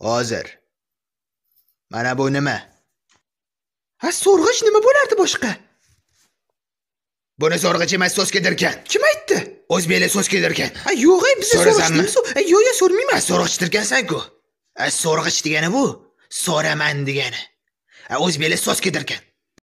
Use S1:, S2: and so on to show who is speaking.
S1: Hozir. Mana bu nima?
S2: Ha, so'rg'ich nima bo'lardi boshqa? Buni so'rg'ich emas, so'zkidirkan. Kim aytdi? O'zbeklar so'zkidirkan.
S3: Ha, yo'q, biz so'rashmi? Yo'q, yo'q, so'rmaymiz.
S2: So'rg'ichdirkansan-ku.
S3: So'rg'ich degani bu, so'raman degani. O'zbeklar so'zkidirkan.